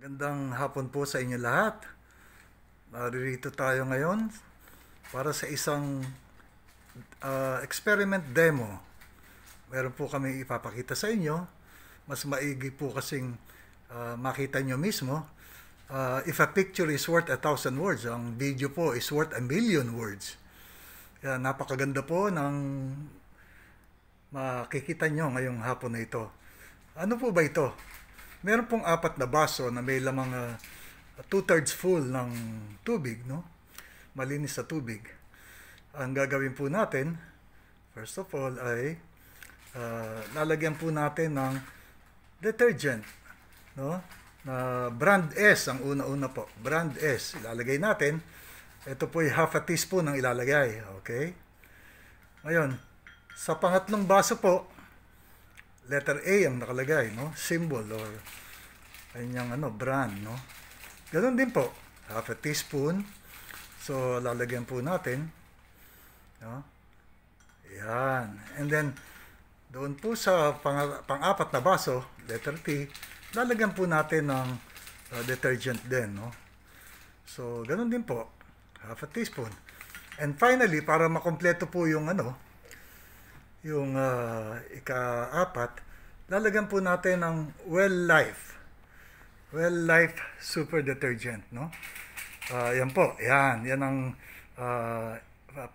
Magandang hapon po sa inyo lahat. Naririto tayo ngayon para sa isang uh, experiment demo. Meron po kami ipapakita sa inyo. Mas maigi po kasing uh, makita nyo mismo. Uh, if a picture is worth a thousand words, ang video po is worth a million words. Kaya napakaganda po ng makikita nyo ngayong hapon na ito. Ano po ba ito? meron pong apat na baso na may lamang uh, two-thirds full ng tubig, no? Malinis sa tubig. Ang gagawin po natin, first of all, ay uh, lalagyan po natin ng detergent, no? Na brand S ang una-una po. Brand S. Ilalagay natin. Ito po ay half a teaspoon ang ilalagay. Okay? Ngayon, sa pangatlong baso po, letter A ang nakalagay, no? Symbol or kanyang ano, brand, no? Ganun din po. Half a teaspoon. So, lalagyan po natin. No? Yan. And then, doon po sa pang- pang na baso, letter T, lalagyan po natin ng uh, detergent din, no? So, ganun din po. Half a teaspoon. And finally, para makompleto po yung ano, yung uh, ika-apat, lalagyan po natin ng Well Life. Well Life Super Detergent, no? Uh, yan po, yan. Yan ang uh,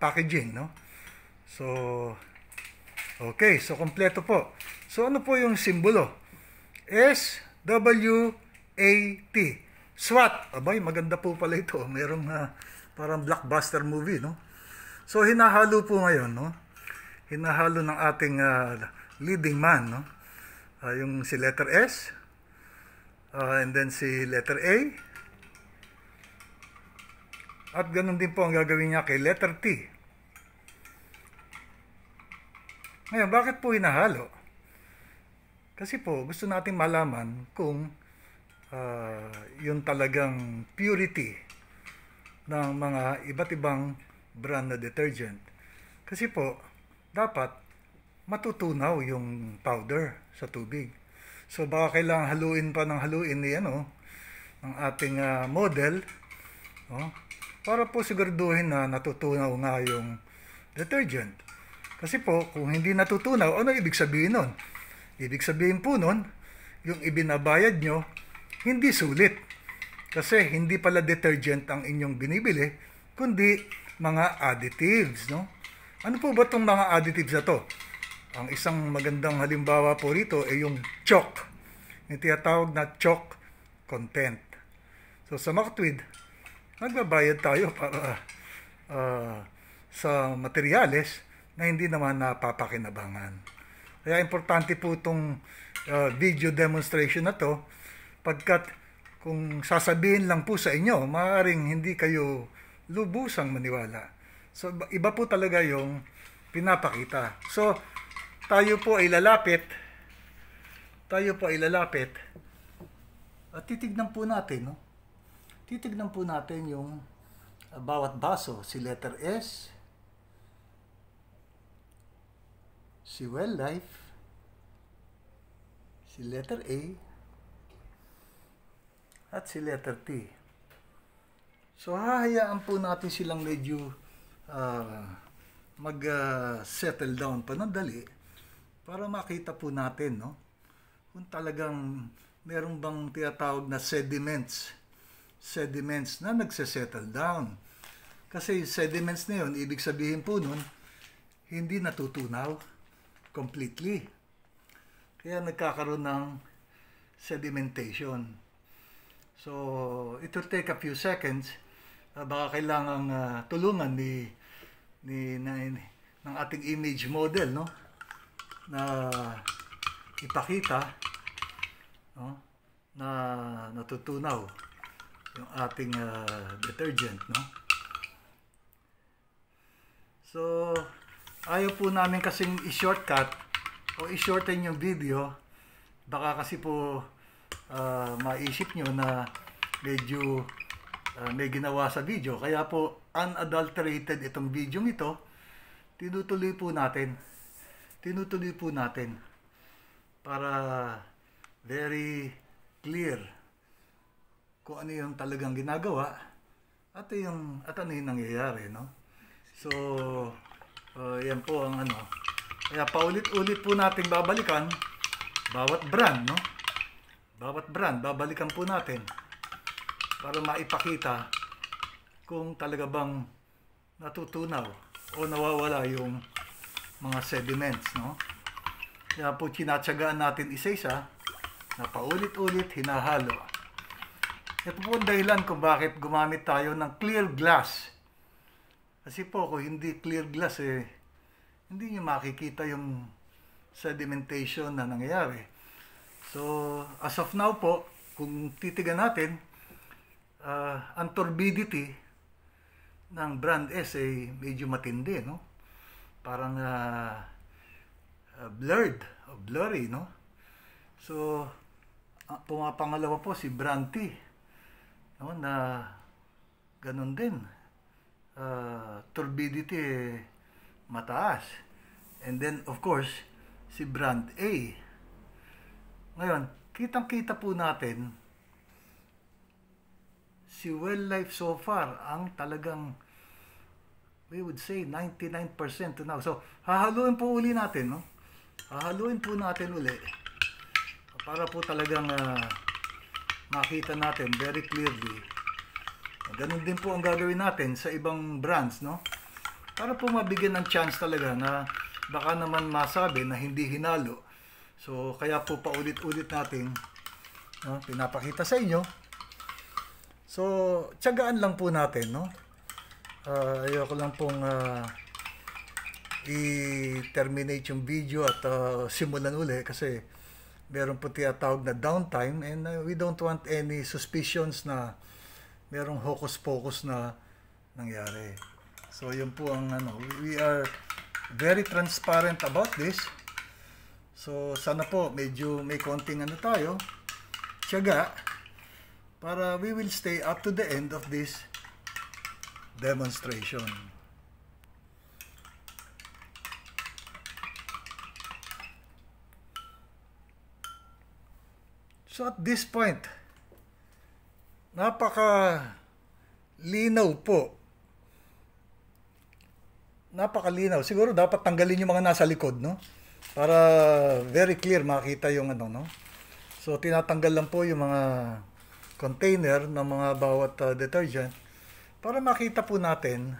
packaging, no? So, okay. So, kompleto po. So, ano po yung simbolo? S-W-A-T. SWAT. Abay, maganda po pala ito. Merong uh, parang blockbuster movie, no? So, hinahalo po ngayon, no? hinahalo ng ating uh, leading man, no? Uh, yung si letter S, uh, and then si letter A, at ganun din po ang gagawin niya kay letter T. Ngayon, bakit po hinahalo? Kasi po, gusto nating malaman kung uh, yung talagang purity ng mga iba't ibang brand na detergent. Kasi po, dapat matutunaw yung powder sa tubig. So baka kailangan haluin pa ng haluin ni ano, ang ating uh, model no? para po siguraduhin na natutunaw nga yung detergent. Kasi po, kung hindi natutunaw, ano ibig sabihin noon? Ibig sabihin po noon, yung ibinabayad nyo, hindi sulit. Kasi hindi pala detergent ang inyong binibili, kundi mga additives, no? Ano po ba itong mga additives na to? Ang isang magandang halimbawa po rito ay yung chalk. Yung tinatawag na chalk content. So sa MacTweed, nagbabayad tayo para uh, sa materyales na hindi naman napapakinabangan. Kaya importante po itong uh, ah, video demonstration na to pagkat kung sasabihin lang po sa inyo, maaaring hindi kayo lubusang maniwala. So, iba po talaga yung pinapakita. So, tayo po ay lalapit. Tayo po ay lalapit. At titignan po natin, no? Titignan po natin yung uh, bawat baso. Si letter S, si Well Life, si letter A, at si letter T. So, hahayaan po natin silang medyo uh, ah, mag-settle ah, uh, down dali para makita po natin no, kung talagang meron bang tinatawag na sediments sediments na nagse-settle down. Kasi sediments na yun, ibig sabihin po nun, hindi natutunaw completely. Kaya nagkakaroon ng sedimentation. So, it will take a few seconds uh, baka kailangang uh, tulungan ni ni, na, ni ng ating image model no na ipakita no na natutunaw yung ating uh, detergent no so ayaw po namin kasi i-shortcut o i-shorten yung video baka kasi po uh, maisip nyo na medyo uh, may ginawa sa video. Kaya po, unadulterated itong video ito. Tinutuloy po natin. Tinutuloy po natin para very clear kung ano yung talagang ginagawa at yung at ano yung nangyayari no so uh, yan po ang ano kaya paulit-ulit po nating babalikan bawat brand no bawat brand babalikan po natin para maipakita kung talaga bang natutunaw o nawawala yung mga sediments, no? Kaya po tinatsagaan natin isa-isa na paulit-ulit hinahalo. Ito po ang dahilan kung bakit gumamit tayo ng clear glass. Kasi po kung hindi clear glass eh, hindi nyo makikita yung sedimentation na nangyayari. So as of now po, kung titigan natin, uh, ang turbidity ng brand S ay medyo matindi, no? Parang uh, uh, blurred, uh, blurry, no? So, uh, pumapangalawa po si brand T, no? Na ganun din. Uh, turbidity mataas. And then, of course, si brand A. Ngayon, kitang-kita po natin si Life so far ang talagang we would say 99% to now. So, hahaluin po uli natin, no? Hahaluin po natin uli para po talagang uh, makita natin very clearly. Ganun din po ang gagawin natin sa ibang brands, no? Para po mabigyan ng chance talaga na baka naman masabi na hindi hinalo. So, kaya po paulit-ulit natin no, pinapakita sa inyo So, tiyagaan lang po natin, no? Uh, ayoko lang pong uh, i-terminate yung video at uh, simulan uli kasi meron po tinatawag na downtime and uh, we don't want any suspicions na merong hocus-pocus na nangyari. So, yun po ang ano, we are very transparent about this. So, sana po medyo may konting ano tayo, tiyaga para we will stay up to the end of this demonstration. So at this point, napaka linaw po. Napakalinaw. Siguro dapat tanggalin yung mga nasa likod, no? Para very clear makita yung ano, no? So tinatanggal lang po yung mga container ng mga bawat uh, detergent para makita po natin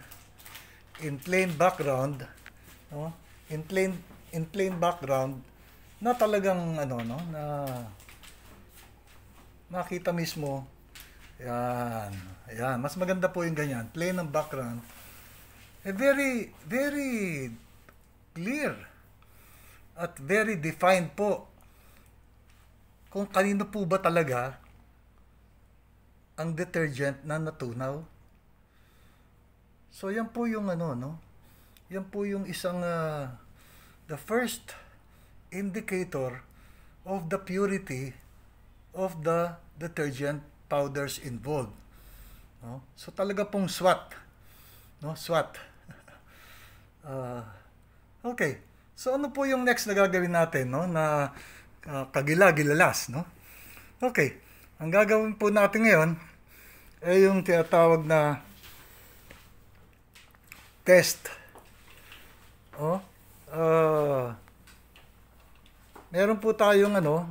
in plain background no in plain in plain background na talagang ano no na makita mismo yan yan mas maganda po yung ganyan plain ang background eh, very very clear at very defined po kung kanino po ba talaga ang detergent na natunaw. So yan po yung ano no. Yan po yung isang uh, the first indicator of the purity of the detergent powders involved. No? So talaga pong SWAT. No, SWAT. uh, okay. So ano po yung next na gagawin natin no na uh, kagila-gilalas no? Okay. Ang gagawin po natin ngayon ay eh, yung tinatawag na test. Oh, uh, meron po tayong ano,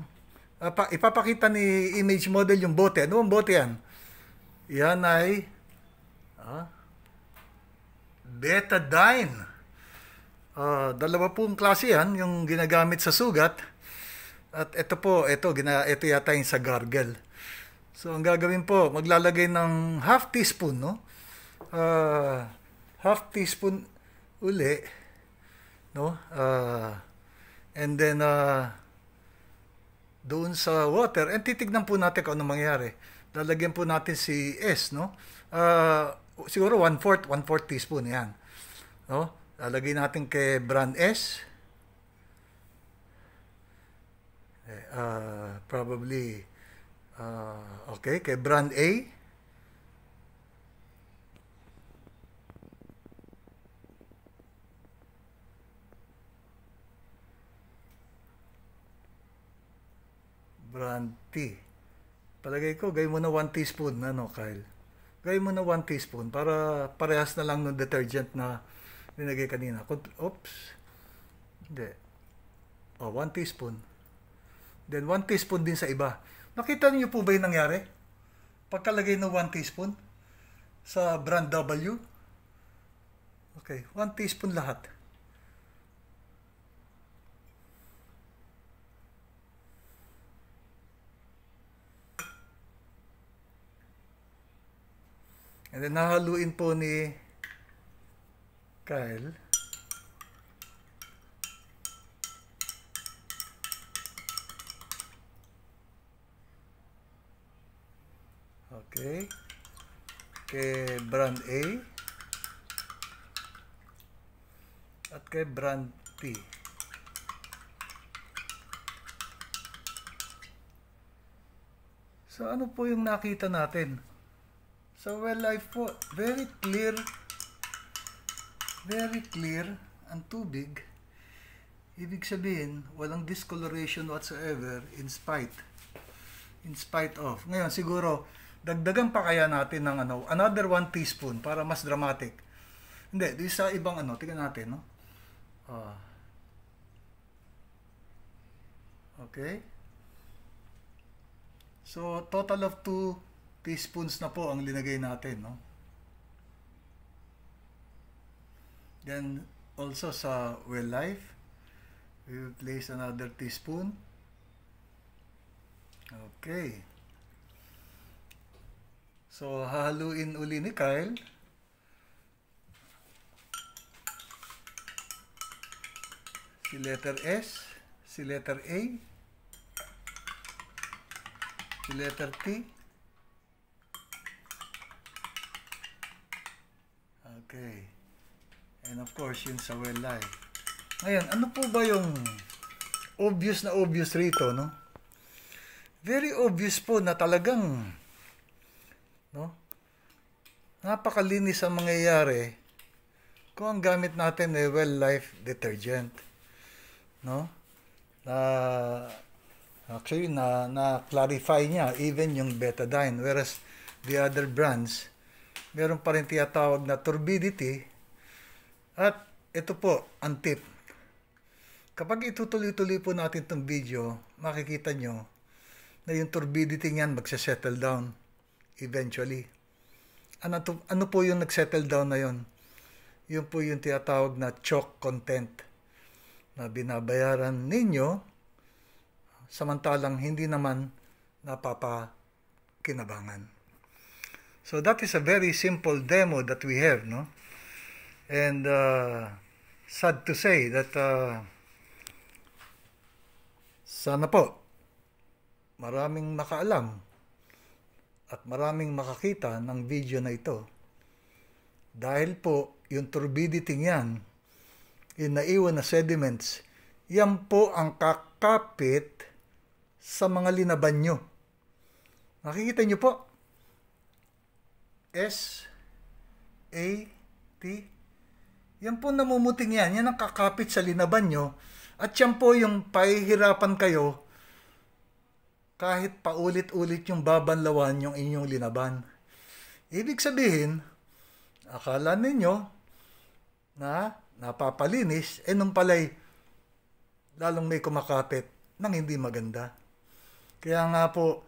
ah, ipapakita ni image model yung bote. Ano ang bote yan? Yan ay ah, betadine. Uh, dalawa pong klase yan, yung ginagamit sa sugat. At ito po, ito, gina, ito yata yung sa gargle. So, ang gagawin po, maglalagay ng half teaspoon, no? Uh, half teaspoon uli, no? Uh, and then, uh, doon sa water, and titignan po natin kung ano mangyari. Lalagyan po natin si S, no? Uh, siguro 1-4, 1-4 teaspoon, yan. No? Lalagay natin kay brand S. Uh, probably uh, Okay, kay brand A. Brand T. Palagay ko, gay mo na 1 teaspoon, ano Kyle? Gay mo na 1 teaspoon para parehas na lang ng detergent na nilagay kanina. Oops. Hindi. O, oh, 1 teaspoon. Then, 1 teaspoon din sa iba. Nakita niyo po ba yung nangyari? Pagkalagay ng 1 teaspoon sa brand W. Okay, 1 teaspoon lahat. And then nahaluin po ni Kyle. Okay. Kay brand A. At kay brand P. So ano po yung nakita natin? So well life po, very clear, very clear ang tubig. Ibig sabihin, walang discoloration whatsoever in spite. In spite of. Ngayon, siguro, dagdagan pa kaya natin ng ano, another 1 teaspoon para mas dramatic. Hindi, di sa ibang ano, tingnan natin, no? Uh, okay. So, total of 2 teaspoons na po ang linagay natin, no? Then, also sa well life, we will place another teaspoon. Okay. So, hahaluin uli ni Kyle. Si letter S, si letter A, si letter T. Okay. And of course, yun sa well life. Ngayon, ano po ba yung obvious na obvious rito, no? Very obvious po na talagang No? Napakalinis ang mangyayari kung ang gamit natin ay well life detergent. No? Na actually na na clarify niya even yung betadine whereas the other brands meron pa rin tiyatawag na turbidity at ito po ang tip kapag itutuloy-tuloy po natin itong video makikita nyo na yung turbidity niyan magsasettle down eventually. Ano, to, ano po yung nagsettle down na yon? Yun po yung tinatawag na chalk content na binabayaran ninyo samantalang hindi naman napapakinabangan. So that is a very simple demo that we have, no? And uh, sad to say that uh, sana po maraming nakaalam at maraming makakita ng video na ito. Dahil po yung turbidity niyan, yung naiwan na sediments, yan po ang kakapit sa mga linaban nyo. Nakikita nyo po, S, A, T, yan po namumuting yan, yan ang kakapit sa linaban nyo, at yan po yung pahihirapan kayo kahit paulit-ulit yung babanlawan yung inyong linaban. Ibig sabihin, akala ninyo na napapalinis, eh nung palay lalong may kumakapit nang hindi maganda. Kaya nga po,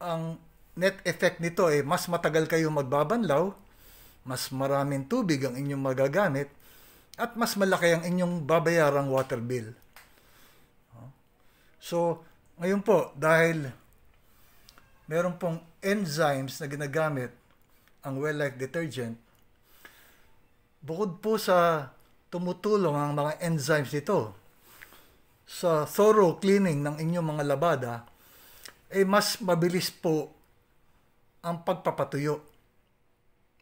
ang net effect nito ay eh, mas matagal kayo magbabanlaw, mas maraming tubig ang inyong magagamit, at mas malaki ang inyong babayarang water bill. So, ngayon po, dahil meron pong enzymes na ginagamit ang well-like detergent, bukod po sa tumutulong ang mga enzymes nito sa thorough cleaning ng inyong mga labada, ay eh mas mabilis po ang pagpapatuyo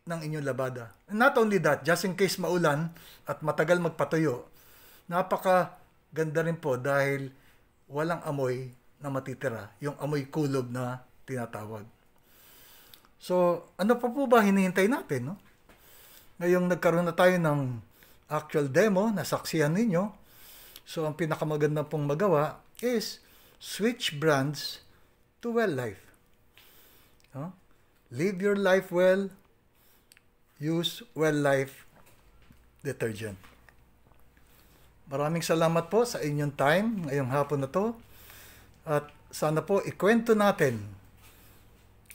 ng inyong labada. not only that, just in case maulan at matagal magpatuyo, napaka ganda rin po dahil walang amoy na matitira, yung amoy kulob na tinatawag. So, ano pa po ba hinihintay natin? No? Ngayong nagkaroon na tayo ng actual demo, na saksihan ninyo. So, ang pinakamaganda pong magawa is switch brands to well life. No? Live your life well, use well life detergent. Maraming salamat po sa inyong time ngayong hapon na to. At sana po ikwento natin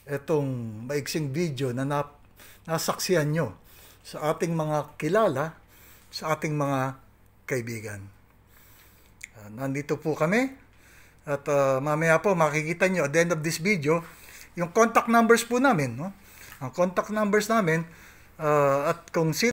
itong maiksing video na nap nasaksihan nyo sa ating mga kilala, sa ating mga kaibigan. Uh, nandito po kami at uh, mamaya po makikita nyo at the end of this video yung contact numbers po namin. No? Ang contact numbers namin uh, at kung sino